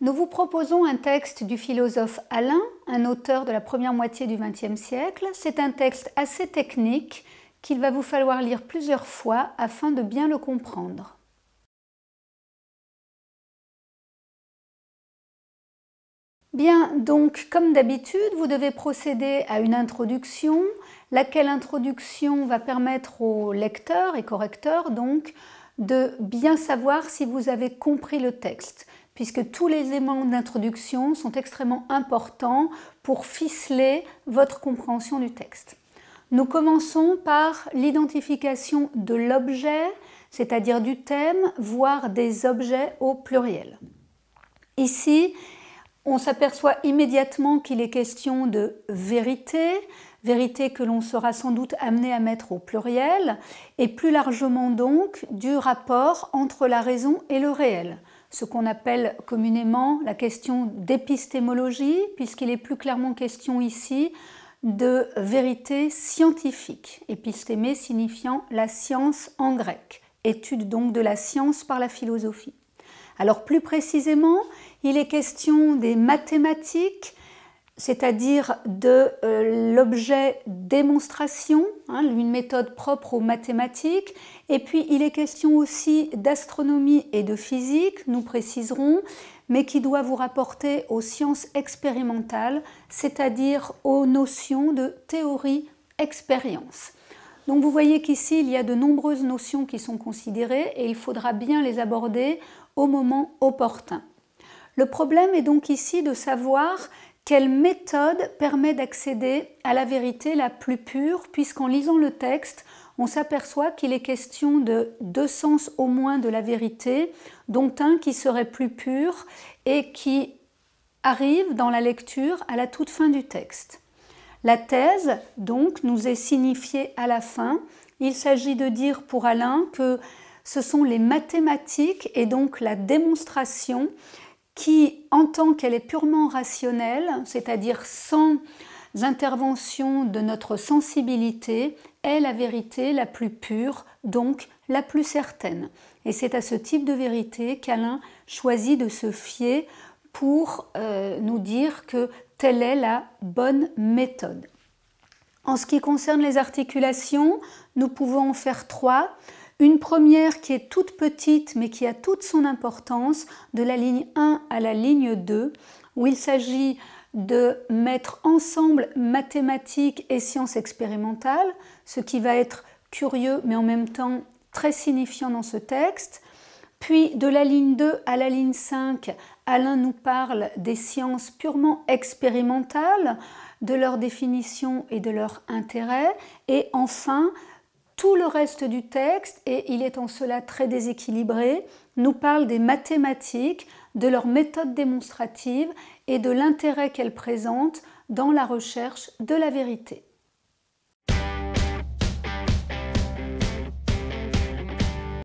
Nous vous proposons un texte du philosophe Alain, un auteur de la première moitié du XXe siècle. C'est un texte assez technique qu'il va vous falloir lire plusieurs fois afin de bien le comprendre. Bien, donc comme d'habitude, vous devez procéder à une introduction, laquelle introduction va permettre aux lecteurs et correcteurs donc de bien savoir si vous avez compris le texte puisque tous les éléments d'introduction sont extrêmement importants pour ficeler votre compréhension du texte. Nous commençons par l'identification de l'objet, c'est-à-dire du thème, voire des objets au pluriel. Ici, on s'aperçoit immédiatement qu'il est question de vérité, vérité que l'on sera sans doute amené à mettre au pluriel, et plus largement donc du rapport entre la raison et le réel ce qu'on appelle communément la question d'épistémologie, puisqu'il est plus clairement question ici de vérité scientifique, épistémé signifiant la science en grec, étude donc de la science par la philosophie. Alors plus précisément, il est question des mathématiques, c'est-à-dire de euh, l'objet démonstration Hein, une méthode propre aux mathématiques. Et puis il est question aussi d'astronomie et de physique, nous préciserons, mais qui doit vous rapporter aux sciences expérimentales, c'est-à-dire aux notions de théorie expérience. Donc vous voyez qu'ici, il y a de nombreuses notions qui sont considérées et il faudra bien les aborder au moment opportun. Le problème est donc ici de savoir quelle méthode permet d'accéder à la vérité la plus pure puisqu'en lisant le texte, on s'aperçoit qu'il est question de deux sens au moins de la vérité, dont un qui serait plus pur et qui arrive dans la lecture à la toute fin du texte. La thèse, donc, nous est signifiée à la fin. Il s'agit de dire pour Alain que ce sont les mathématiques et donc la démonstration qui en tant qu'elle est purement rationnelle, c'est-à-dire sans intervention de notre sensibilité, est la vérité la plus pure, donc la plus certaine. Et c'est à ce type de vérité qu'Alain choisit de se fier pour euh, nous dire que telle est la bonne méthode. En ce qui concerne les articulations, nous pouvons en faire trois. Une première qui est toute petite mais qui a toute son importance, de la ligne 1 à la ligne 2, où il s'agit de mettre ensemble mathématiques et sciences expérimentales, ce qui va être curieux mais en même temps très signifiant dans ce texte. Puis de la ligne 2 à la ligne 5, Alain nous parle des sciences purement expérimentales, de leur définition et de leur intérêt. Et enfin, tout le reste du texte, et il est en cela très déséquilibré, nous parle des mathématiques, de leur méthode démonstrative et de l'intérêt qu'elles présentent dans la recherche de la vérité.